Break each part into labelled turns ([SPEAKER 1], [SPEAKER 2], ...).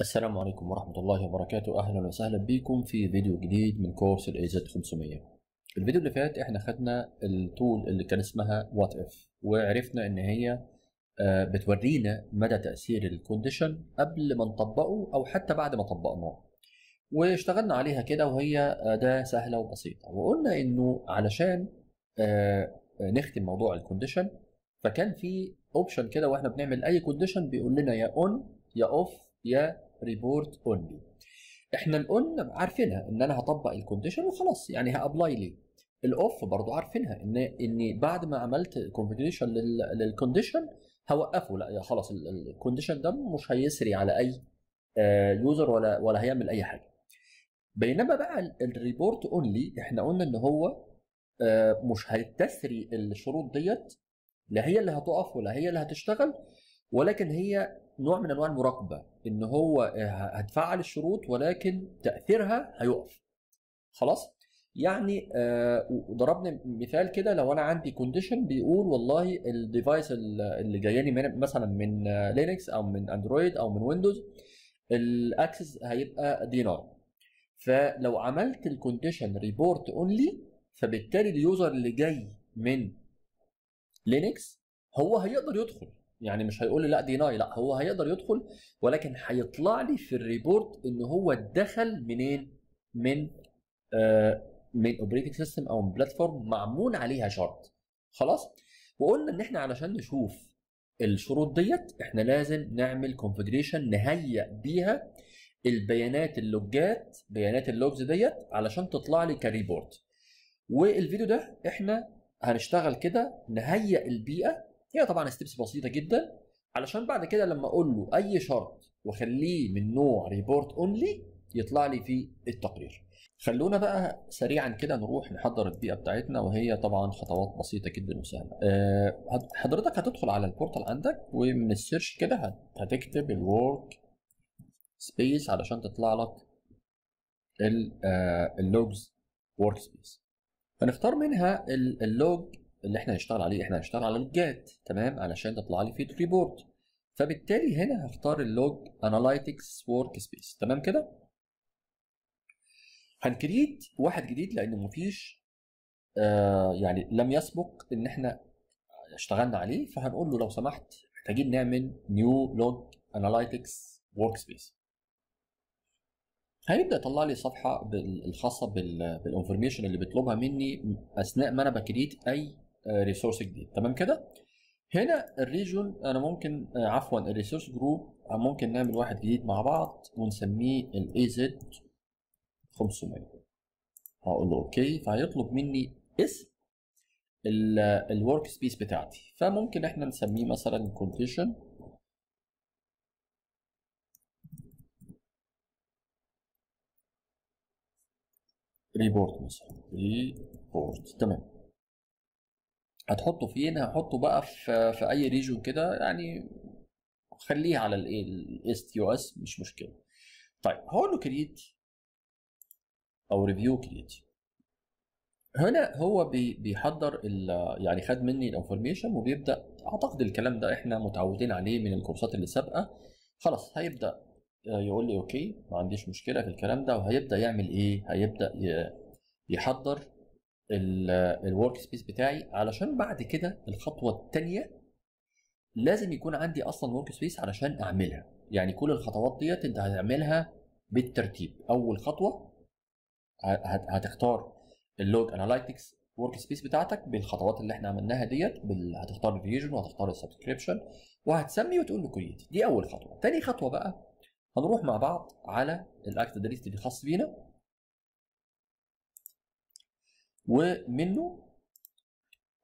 [SPEAKER 1] السلام عليكم ورحمة الله وبركاته أهلا وسهلا بكم في فيديو جديد من كورس الـ AZ500 الفيديو اللي فات احنا خدنا التول اللي كان اسمها وات اف وعرفنا ان هي آه، بتورينا مدى تأثير الكونديشن قبل ما نطبقه أو حتى بعد ما طبقناه واشتغلنا عليها كده وهي أداة سهلة وبسيطة وقلنا إنه علشان آه، آه، نختم موضوع الكونديشن فكان في اوبشن كده واحنا بنعمل اي كونديشن بيقول لنا يا اون يا اوف يا ريبورت اونلي احنا الاون عارفينها ان انا هطبق الكونديشن وخلاص يعني هابلاي ليه الاوف برضو عارفينها ان ان بعد ما عملت كومبيتيشن للكونديشن هوقفه لا خلاص الكونديشن ده مش هيسري على اي يوزر آه، ولا ولا هيعمل اي حاجه بينما بقى الريبورت اونلي احنا قلنا ان هو آه، مش هتسري الشروط ديت لا هي اللي هتقف ولا هي اللي هتشتغل ولكن هي نوع من انواع المراقبه ان هو آه، هتفعل الشروط ولكن تاثيرها هيقف خلاص يعني آه، ضربنا مثال كده لو انا عندي كونديشن بيقول والله الديفايس اللي جاياني لي مثلا من لينكس او من اندرويد او من ويندوز الاكسس هيبقى دينار فلو عملت الكونديشن ريبورت اونلي فبالتالي اليوزر اللي جاي من لينكس هو هيقدر يدخل يعني مش هيقول لي لا ديناي لا هو هيقدر يدخل ولكن هيطلع لي في الريبورت ان هو دخل منين من آه من اوبريتنج سيستم او من بلاتفورم معمول عليها شرط خلاص وقلنا ان احنا علشان نشوف الشروط ديت احنا لازم نعمل كونفجريشن نهيئ بيها البيانات اللوجات بيانات اللوجز ديت علشان تطلع لي كريبورت والفيديو ده احنا هنشتغل كده نهيئ البيئه هي طبعا ستيبس بسيطه جدا علشان بعد كده لما اقول له اي شرط واخليه من نوع ريبورت اونلي يطلع لي في التقرير خلونا بقى سريعا كده نروح نحضر البيئه بتاعتنا وهي طبعا خطوات بسيطه جدا وسهله أه حضرتك هتدخل على البورتال عندك ومن السيرش كده هتكتب الورك سبيس علشان تطلع لك اللوجز ورك سبيس هنختار منها اللوج اللي احنا هنشتغل عليه احنا هنشتغل على لوجات تمام علشان تطلع لي فيد ريبورت فبالتالي هنا هختار اللوج اناليتكس ورك سبيس تمام كده هنكريت واحد جديد لان مفيش آه يعني لم يسبق ان احنا اشتغلنا عليه فهنقول له لو سمحت محتاجين نعمل نيو لوج اناليتكس ورك سبيس هيبدا يطلع لي صفحه الخاصه بالانفورميشن اللي بيطلبها مني اثناء ما انا بكريت اي ريسورس جديد تمام كده هنا الريجون انا ممكن آه، عفوا الريسورس جروب ممكن نعمل واحد جديد مع بعض ونسميه الاي زد 500 هقول له اوكي فهيطلب مني اسم الورك سبيس بتاعتي فممكن احنا نسميه مثلا كونديشن ريبورت مثلا ريبورت تمام هتحطه فين هحطه بقى في في اي ريجون كده يعني خليه على الايه الاس تي او اس مش مشكله طيب هقول له كريت او ريفيو كريت هنا هو بيحضر يعني خد مني الانفورميشن وبيبدا اعتقد الكلام ده احنا متعودين عليه من الكورسات اللي سابقه خلاص هيبدا آه، يقول لي اوكي ما عنديش مشكله في الكلام ده وهيبدا يعمل ايه هيبدا يحضر الورك سبيس بتاعي علشان بعد كده الخطوه الثانيه لازم يكون عندي اصلا ورك سبيس علشان اعملها يعني كل الخطوات ديت انت هتعملها بالترتيب اول خطوه هتختار اللود اناليتكس ورك سبيس بتاعتك بالخطوات اللي احنا عملناها ديت بال... هتختار الفيجن وهتختار السبسكريبشن وهتسمي وتقول له كريت دي اول خطوه تاني خطوه بقى هنروح مع بعض على الاكت اللي الخاص بينا ومنه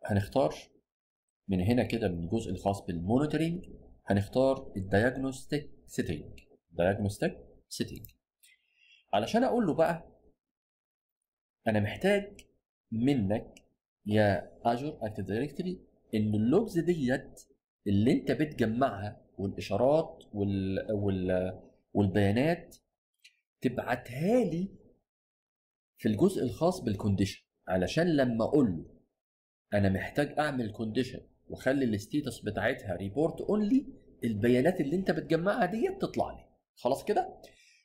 [SPEAKER 1] هنختار من هنا كده من الجزء الخاص بالمونيتورنج هنختار الدياجنوستيك سيتنج دياجنوستيك سيتنج علشان اقول له بقى انا محتاج منك يا اجور اكتف دايركتري ان اللوجز ديت اللي انت بتجمعها والاشارات وال... وال... والبيانات تبعتها لي في الجزء الخاص بالكونديشن علشان لما اقول له انا محتاج اعمل كونديشن واخلي الستيتس بتاعتها ريبورت اونلي البيانات اللي انت بتجمعها ديت تطلع لي خلاص كده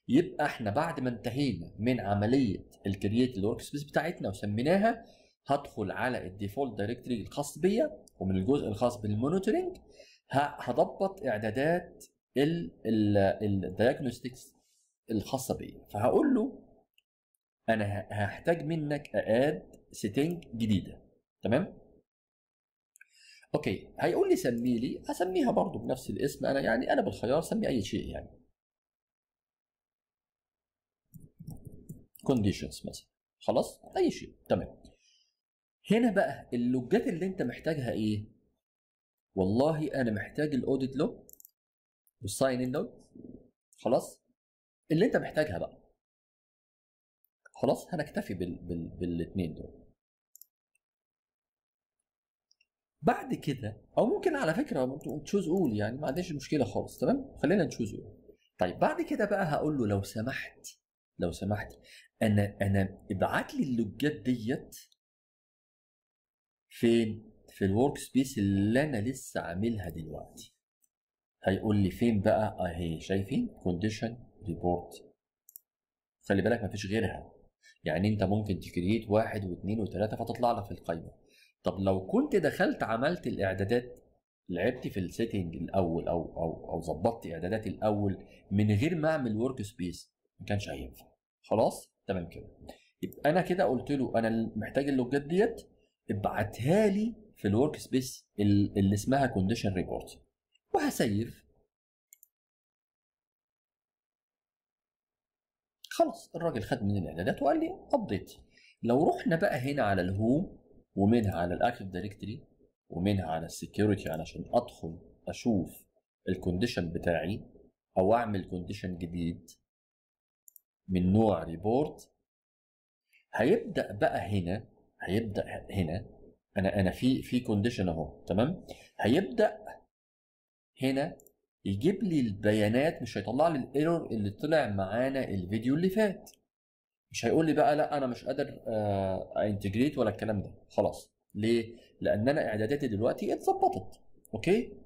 [SPEAKER 1] يبقى احنا بعد ما انتهينا من عمليه الكرييت الورك سبيس بتاعتنا وسميناها هدخل على الديفولت دايركتري الخاص بيا ومن الجزء الخاص بالمونيتورنج هضبط اعدادات الدايجنوستكس الخاصه بيا فهقول له انا هحتاج منك اد سيتنج جديده تمام اوكي هيقول لي سمي لي هسميها برضو بنفس الاسم انا يعني انا بالخيار سمي اي شيء يعني كونديشنز مثلا خلاص اي شيء تمام هنا بقى اللوجات اللي انت محتاجها ايه والله انا محتاج الاوديت لوج والساين ان لوج خلاص اللي انت محتاجها بقى خلاص هنكتفي بال... بال... بالاثنين دول بعد كده او ممكن على فكره تشوز اول يعني ما عنديش مشكله خالص تمام خلينا نشوز اول طيب بعد كده بقى هقول له لو سمحت لو سمحت انا انا ابعت لي اللوجات ديت فين في الورك سبيس اللي انا لسه عاملها دلوقتي هيقول لي فين بقى اهي شايفين كونديشن ريبورت خلي بالك ما فيش غيرها يعني انت ممكن تكريت واحد واثنين وثلاثه فتطلع لك في القايمه طب لو كنت دخلت عملت الاعدادات لعبت في السيتنج الاول او او او ظبطت اعدادات الاول من غير ما اعمل ورك سبيس ما كانش هينفع خلاص تمام كده يبقى انا كده قلت له انا محتاج اللوجات ديت ابعتها لي في الورك سبيس اللي اسمها كونديشن ريبورت وهسيف خلاص الراجل خد من الاعدادات وقال لي ابديت لو رحنا بقى هنا على الهوم ومنها على الاكتف دايركتري ومنها على السكيورتي علشان ادخل اشوف الكونديشن بتاعي او اعمل كونديشن جديد من نوع ريبورت هيبدا بقى هنا هيبدا هنا انا انا في في كونديشن اهو تمام هيبدا هنا يجيب لي البيانات مش هيطلع لي الايرور اللي طلع معانا الفيديو اللي فات مش هيقول لي بقى لا انا مش قادر انتجريت آه، ولا الكلام ده خلاص ليه لان انا اعداداتي دلوقتي اتظبطت اوكي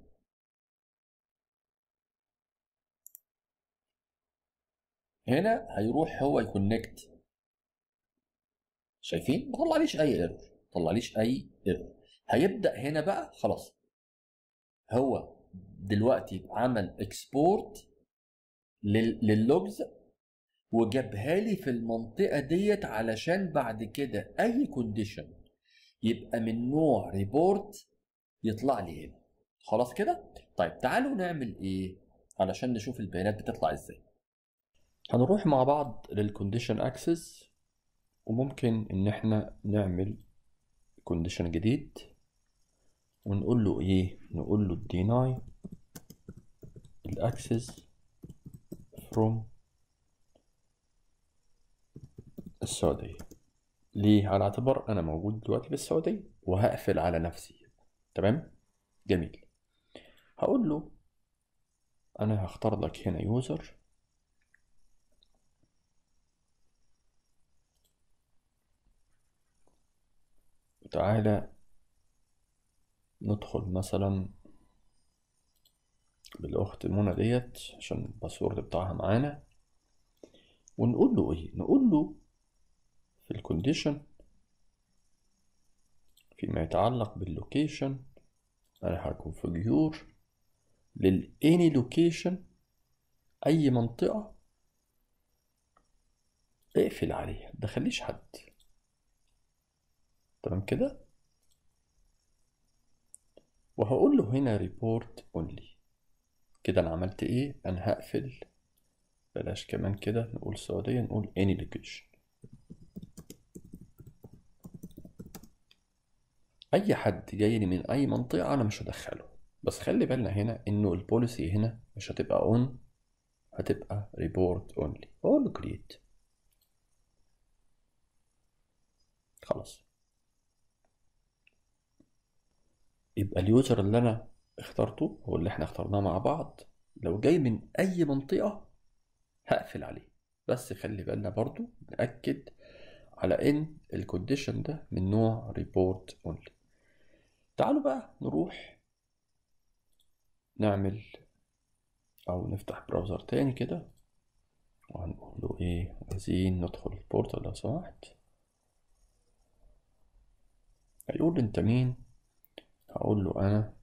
[SPEAKER 1] هنا هيروح هو يكونكت شايفين ما طلعليش اي ايرور ما طلعليش اي ايرور هيبدا هنا بقى خلاص هو دلوقتي عمل اكسبورت لللوجز وجابها لي في المنطقه ديت علشان بعد كده اي كونديشن يبقى من نوع ريبورت يطلع لي هنا خلاص كده طيب تعالوا نعمل ايه علشان نشوف البيانات بتطلع ازاي هنروح مع بعض للكونديشن اكسس وممكن ان احنا نعمل كونديشن جديد ونقول له ايه نقول له deny الاكسس from السعودية ليه على اعتبار انا موجود دلوقتي في السعودية وهقفل على نفسي تمام جميل هقول له انا هختار لك هنا يوزر تعالى ندخل مثلا بالأخت منى ديت عشان الباسورد بتاعها معانا ونقول له إيه؟ نقول له في الكونديشن فيما يتعلق باللوكيشن أنا هكونفجيور للأني لوكيشن أي منطقة اقفل عليها تخليش حد تمام كده وهقول له هنا ريبورت اونلي كده انا عملت ايه انا هقفل بلاش كمان كده نقول سعودية نقول اني لوكيشن اي حد جاي لي من اي منطقة انا مش هدخله بس خلي بالنا هنا انه البوليسي هنا مش هتبقى اون هتبقى ريبورت اونلي اقول له كرييت خلاص يبقى اليوزر اللي انا اخترته او اللي احنا اخترناه مع بعض لو جاي من اي منطقه هقفل عليه بس خلي بالنا برضو ناكد على ان الكونديشن ده من نوع ريبورت اونلي تعالوا بقى نروح نعمل او نفتح براوزر تاني كده وهنقول له ايه عايزين ندخل البورتال لو سمحت هيقول انت مين هقول له انا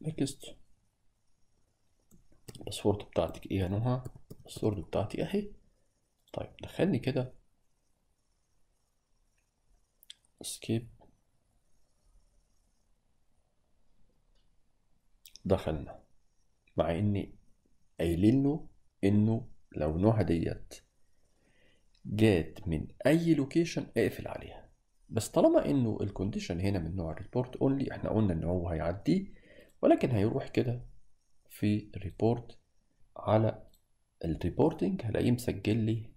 [SPEAKER 1] نكست الباسورد بتاعتك ايه يا نهى الباسورد بتاعتي اهي طيب دخلني كده اسكيب دخلنا مع ان قايلين له انه لو نهى ديت جات من اي لوكيشن اقفل عليها بس طالما انه الكونديشن هنا من نوع الريبورت اونلي احنا قلنا ان هو هيعديه ولكن هيروح كده في ريبورت على الريبورتنج هلاقيه مسجل لي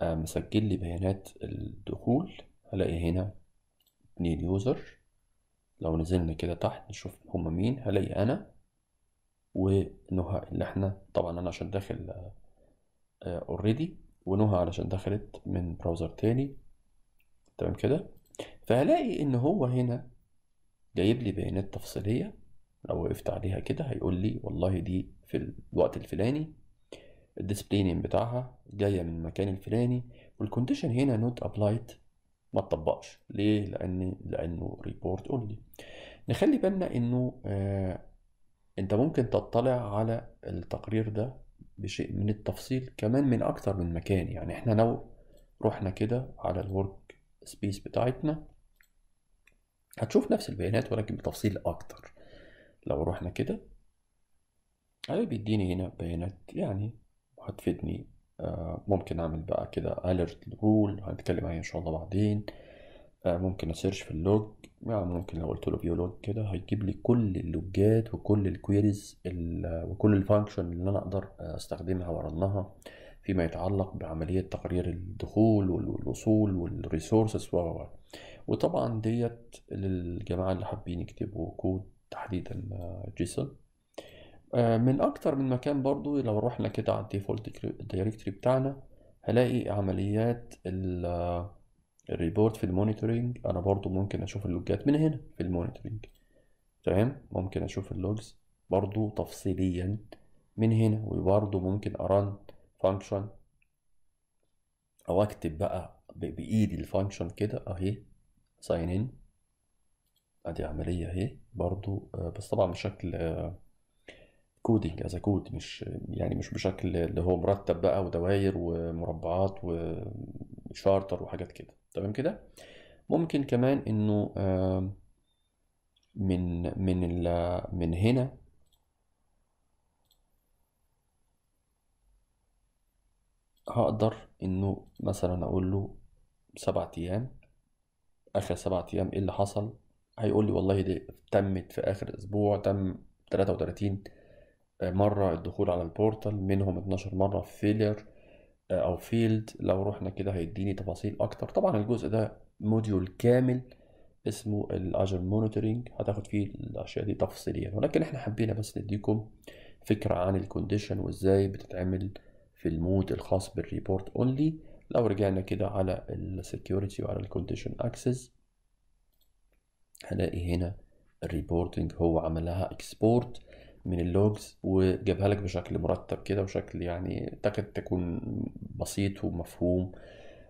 [SPEAKER 1] آه، مسجل لي بيانات الدخول هلاقي هنا اتنين يوزر لو نزلنا كده تحت نشوف هما مين هلاقي انا ونهى اللي احنا طبعا انا عشان داخل اوريدي آه، آه، ونهى علشان دخلت من براوزر تاني تمام كده فهلاقي ان هو هنا جايب لي بيانات تفصيليه لو وقفت عليها كده هيقول لي والله دي في الوقت الفلاني الديسبلاي بتاعها جايه من المكان الفلاني والكونديشن هنا نوت ابلايت ما تطبقش ليه لان لانه ريبورت اونلي نخلي بالنا انه آه انت ممكن تطلع على التقرير ده بشيء من التفصيل كمان من اكتر من مكان يعني احنا لو رحنا كده على الورك سبيس بتاعتنا هتشوف نفس البيانات ولكن بتفصيل اكتر لو رحنا كده هي بيديني هنا بيانات يعني هتفيدني آه، ممكن اعمل بقى كده alert رول هنتكلم عليه ان شاء الله بعدين آه، ممكن اسيرش في اللوج يعني ممكن لو قلت له فيو لوج كده هيجيب لي كل اللوجات وكل الكويريز وكل الفانكشن اللي انا اقدر استخدمها وارنها فيما يتعلق بعملية تقرير الدخول والوصول والريسورسز و وطبعا ديت للجماعة اللي حابين يكتبوا كود تحديدا جيسون آه، من أكتر من مكان برضو لو رحنا كده على الديفولت دايركتري بتاعنا هلاقي عمليات الريبورت في المونيتورينج أنا برضو ممكن أشوف اللوجات من هنا في المونيتورينج تمام ممكن أشوف اللوجز برضو تفصيليا من هنا وبرضو ممكن أرن function او اكتب بقى بايدي الفانكشن كده اهي ساين ان ادي عمليه اهي برضو آه، بس طبعا بشكل كودينج از كود مش يعني مش بشكل اللي هو مرتب بقى ودواير ومربعات وشارتر وحاجات كده تمام كده ممكن كمان انه آه، من من من هنا هقدر انه مثلا اقول له سبعة ايام اخر سبعة ايام ايه اللي حصل هيقول لي والله دي تمت في اخر اسبوع تم 33 آه، مرة الدخول على البورتال منهم 12 مرة فيلر آه، او فيلد لو رحنا كده هيديني تفاصيل اكتر طبعا الجزء ده موديول كامل اسمه الاجر مونيتورنج هتاخد فيه الاشياء دي تفصيليا ولكن احنا حبينا بس نديكم فكرة عن الكونديشن وازاي بتتعمل في المود الخاص بالريبورت اونلي لو رجعنا كده على السكيورتي وعلى الكونديشن اكسس هلاقي هنا الريبورتنج هو عملها اكسبورت من اللوجز وجابها لك بشكل مرتب كده وشكل يعني تكاد تكون بسيط ومفهوم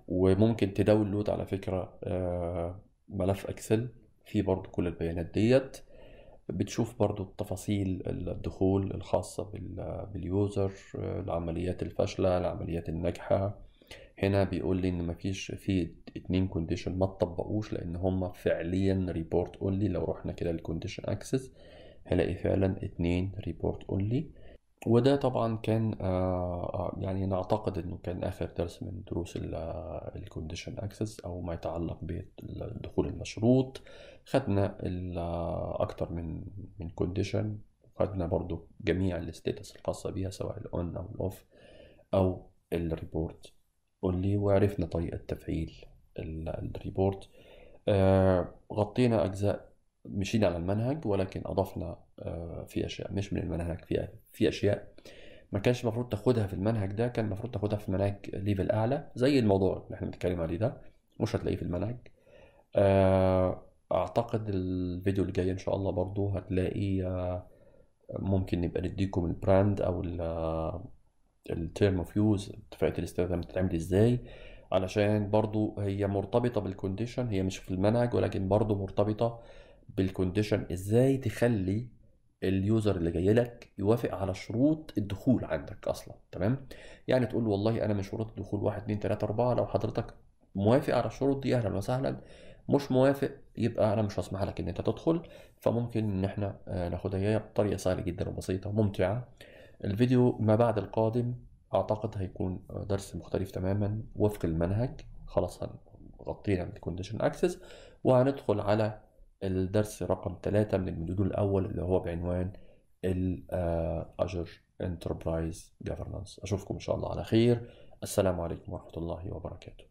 [SPEAKER 1] وممكن تداونلود على فكرة آه، ملف اكسل فيه برضو كل البيانات ديت بتشوف برضو التفاصيل الدخول الخاصة باليوزر العمليات الفاشلة العمليات الناجحة هنا بيقول لي ان مفيش في اتنين كونديشن ما تطبقوش لان هما فعليا ريبورت اونلي لو رحنا كده للكونديشن اكسس هلاقي فعلا اتنين ريبورت اونلي وده طبعا كان آه، آه، يعني انا اعتقد انه كان اخر درس من دروس الكونديشن اكسس آه، او ما يتعلق بالدخول المشروط خدنا اكتر من من كونديشن وخدنا برضو جميع الستيتس الخاصه بيها سواء الاون او الاوف او الريبورت اونلي وعرفنا طريقه تفعيل الريبورت غطينا اجزاء مشينا على المنهج ولكن اضفنا آه، في اشياء مش من المنهج في في اشياء ما كانش المفروض تاخدها في المنهج ده كان المفروض تاخدها في مناهج ليفل اعلى زي الموضوع اللي احنا بنتكلم عليه ده مش هتلاقيه في المنهج آه، اعتقد الفيديو اللي جاي ان شاء الله برضو هتلاقي آه، ممكن نبقى نديكم البراند او التيرم اوف يوز اتفاقيه الاستخدام بتتعمل ازاي علشان برضو هي مرتبطه بالكونديشن هي مش في المنهج ولكن برضو مرتبطه بالكونديشن ازاي تخلي اليوزر اللي جاي لك يوافق على شروط الدخول عندك اصلا تمام يعني تقول له والله انا من شروط الدخول 1 2 3 4 لو حضرتك موافق على الشروط دي اهلا وسهلا مش موافق يبقى انا مش هسمح لك ان انت تدخل فممكن ان احنا آه، ناخدها هي بطريقه سهله جدا وبسيطه وممتعه الفيديو ما بعد القادم اعتقد هيكون درس مختلف تماما وفق المنهج خلاص غطينا الكونديشن اكسس وهندخل على الدرس رقم ثلاثة من المديول الأول اللي هو بعنوان الـ آه، Azure Enterprise Governance أشوفكم إن شاء الله على خير السلام عليكم ورحمة الله وبركاته